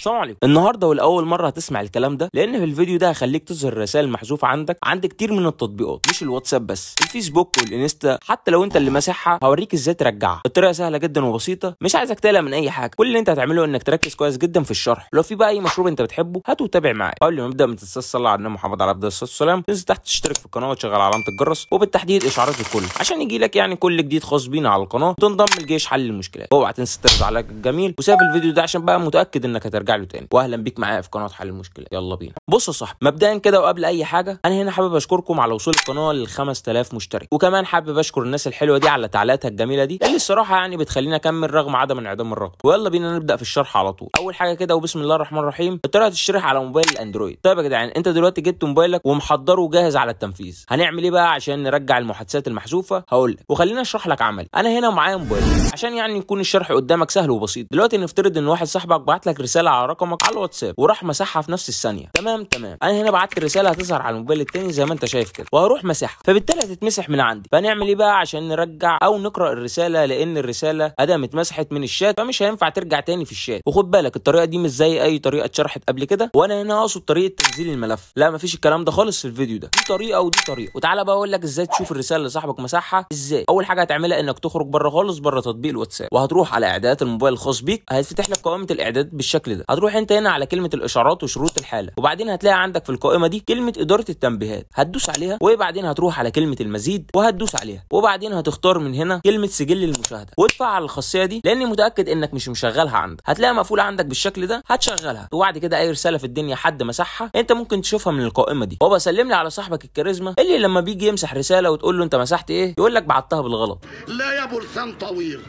السلام عليكم النهارده ولاول مره هتسمع الكلام ده لان في الفيديو ده هخليك تظهر الرسائل المحذوفه عندك عند كتير من التطبيقات مش الواتساب بس الفيسبوك والانستا حتى لو انت اللي ماسحها هوريك ازاي ترجعها الطريقه سهله جدا وبسيطه مش عايزك تقلق من اي حاجه كل اللي انت هتعمله انك تركز كويس جدا في الشرح لو في بقى اي مشروب انت بتحبه هاته وتابع معايا قبل ما نبدا ما تنساش تصلي على النبي محمد عليه الصلاه والسلام تنزل تحت تشترك في القناه وتشغل علامه الجرس وبالتحديد اشعارات الكل عشان يجي لك يعني كل جديد خاص بينا على القناه وتنضم لجيش حل المشكلات اوعى تنسى ترد على الجميل وساب الفيديو ده عشان بقى متاكد انك هترجع له تاني واهلا بيك معايا في قناه حل المشكله يلا بينا بص يا صاحبي مبدئيا كده وقبل اي حاجه انا هنا حابب اشكركم على وصول القناه لل 5000 مشترك وكمان حابب اشكر الناس الحلوه دي على تعليقاتها الجميله دي اللي الصراحه يعني بتخليني اكمل رغم عدم انعدام الرغبه ويلا بينا نبدا في الشرح على طول اول حاجه كده وبسم الله الرحمن الرحيم طريقه الشرح على موبايل الاندرويد طيب يا جدعان انت دلوقتي جبت موبايلك ومحضره وجاهز على التنفيذ هنعمل ايه بقى عشان نرجع المحادثات المحذوفه هقول لك وخلينا اشرح لك عملي انا هنا ومعايا موبايل عشان يعني يكون الشرح قدامك سهل وبسيط دلوقتي نفترض ان واحد صاحبك بعت لك رساله على رقمك على الواتساب وراح مسحها في نفس الثانيه تمام تمام انا هنا بعت الرساله هتظهر على الموبايل التاني زي ما انت شايف كده وهروح مسحها فبالتالي هتتمسح من عندي فنعمل ايه بقى عشان نرجع او نقرا الرساله لان الرساله ادام اتمسحت من الشات فمش هينفع ترجع تاني في الشات وخد بالك الطريقه دي مش زي اي طريقه اتشرحت قبل كده وانا هنا اقصد طريقه تنزيل الملف لا مفيش الكلام ده خالص في الفيديو ده دي طريقه ودي طريقه وتعالى بقى اقول لك ازاي تشوف الرساله اللي صاحبك مسحها ازاي اول حاجه هتعملها انك تخرج بره خالص بره تطبيق الواتساب وهتروح على اعدادات الموبايل الخاص بيك هيتفتح لك قائمه الاعداد بالشكل ده هتروح انت هنا على كلمه الاشارات وشروط الحاله وبعدين هتلاقي عندك في القائمه دي كلمه اداره التنبيهات هتدوس عليها وبعدين هتروح على كلمه المزيد وهتدوس عليها وبعدين هتختار من هنا كلمه سجل المشاهده وتفعل الخاصيه دي لاني متاكد انك مش مشغلها عندك هتلاقيها مقفوله عندك بالشكل ده هتشغلها وبعد كده اي رساله في الدنيا حد مسحها انت ممكن تشوفها من القائمه دي وبسلم لي على صاحبك الكاريزما اللي لما بيجي يمسح رساله وتقول له انت مسحت ايه يقول لك بعتها بالغلط لا يا بلسان طويل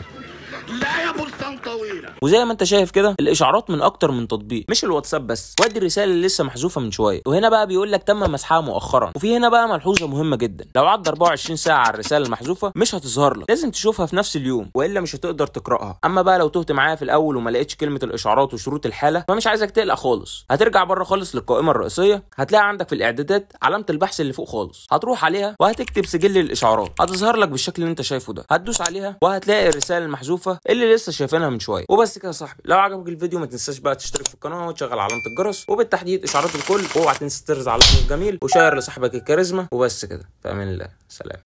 لا يا بستان طويله وزي ما انت شايف كده الاشعارات من اكتر من تطبيق مش الواتساب بس وادي الرساله اللي لسه محذوفه من شويه وهنا بقى بيقول لك تم مسحها مؤخرا وفي هنا بقى ملحوظه مهمه جدا لو عدى 24 ساعه على الرساله المحذوفه مش هتظهر لك لازم تشوفها في نفس اليوم والا مش هتقدر تقراها اما بقى لو تهت معايا في الاول وما لقيتش كلمه الاشعارات وشروط الحاله فمش عايزك تقلق خالص هترجع بره خالص للقائمه الرئيسيه هتلاقي عندك في الاعدادات علامه البحث اللي فوق خالص هتروح عليها وهتكتب سجل الاشعارات هتظهر لك بالشكل اللي انت شايفه ده هتدوس عليها وهتلاقي الرساله المحذوفه الشوفه اللي لسه شايفينها من شويه وبس كده يا صاحبي لو عجبك الفيديو ما تنساش بقى تشترك في القناه وتشغل علامه الجرس وبالتحديد اشعارات الكل اوعى تنسى ترز على الجميل وشير لصاحبك الكاريزما وبس كده في امان الله سلام